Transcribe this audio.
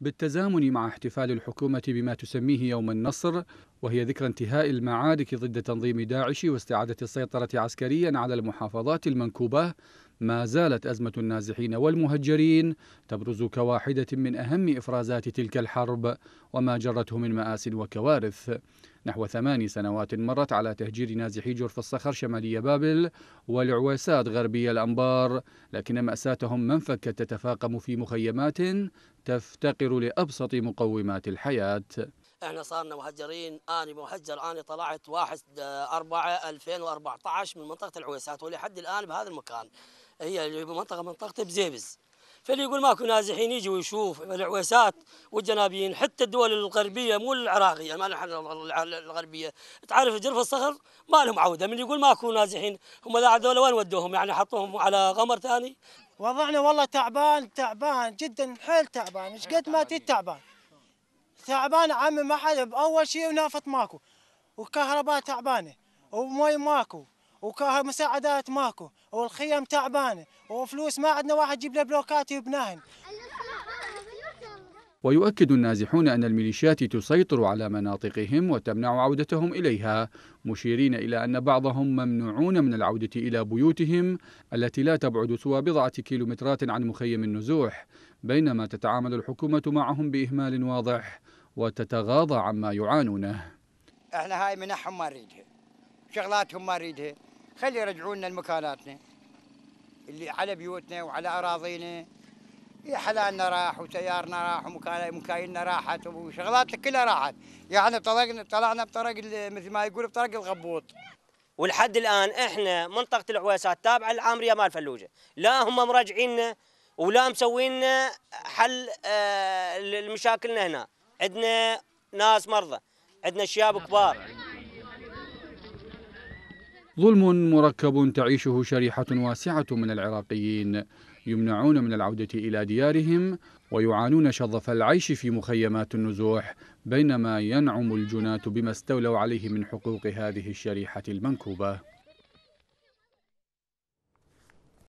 بالتزامن مع احتفال الحكومة بما تسميه يوم النصر وهي ذكرى انتهاء المعارك ضد تنظيم داعش واستعادة السيطرة عسكريا على المحافظات المنكوبة ما زالت أزمة النازحين والمهجرين تبرز كواحدة من أهم إفرازات تلك الحرب وما جرته من مآس وكوارث نحو ثمان سنوات مرت على تهجير نازحي جرف الصخر شمالي بابل والعويسات غربي الأنبار لكن مأساتهم ما انفكت تتفاقم في مخيمات تفتقر لأبسط مقومات الحياة احنا صارنا مهجرين اني مهجر اني طلعت 1 4 2014 من منطقه العويسات ولحد الان بهذا المكان هي اللي منطقه منطقه بزيبز فاللي يقول ماكو نازحين يجي ويشوف العويسات والجنابيين حتى الدول الغربيه مو العراقيه يعني ما نحن الغربيه تعرف جرف الصخر ما لهم عوده من يقول ماكو نازحين هم ذا هذول وين ودوهم يعني حطوهم على قمر ثاني وضعنا والله تعبان تعبان جدا حيل تعبان ايش قد ما تي تعبان تعبان عمي ما حد اول شيء ونافط ماكو وكهرباء تعبانه ومي ماكو ومساعدات ماكو والخيم تعبانه وفلوس ما عندنا واحد يجيب له بلوكات يبناهن ويؤكد النازحون أن الميليشيات تسيطر على مناطقهم وتمنع عودتهم إليها مشيرين إلى أن بعضهم ممنوعون من العودة إلى بيوتهم التي لا تبعد سوى بضعة كيلومترات عن مخيم النزوح بينما تتعامل الحكومة معهم بإهمال واضح وتتغاضى عما يعانونه احنا هاي منحهم ما نريدها شغلاتهم ما نريدها خلي يرجعوا لنا لمكاناتنا اللي على بيوتنا وعلى اراضينا يا حلالنا راح وتيارنا راح ومكايننا راحت وشغلاتنا كلها راحت يعني طلعنا طلعنا بطرق مثل ما يقول بطرق الغبوط ولحد الان احنا منطقه العويسات تابعه للعامريه مال فلوجه لا هم مراجعيننا ولا مسوين حل آه، لمشاكلنا هنا عندنا ناس مرضى عندنا شياب كبار ظلم مركب تعيشه شريحة واسعة من العراقيين يمنعون من العودة إلى ديارهم ويعانون شظف العيش في مخيمات النزوح بينما ينعم الجناة بما استولوا عليه من حقوق هذه الشريحة المنكوبة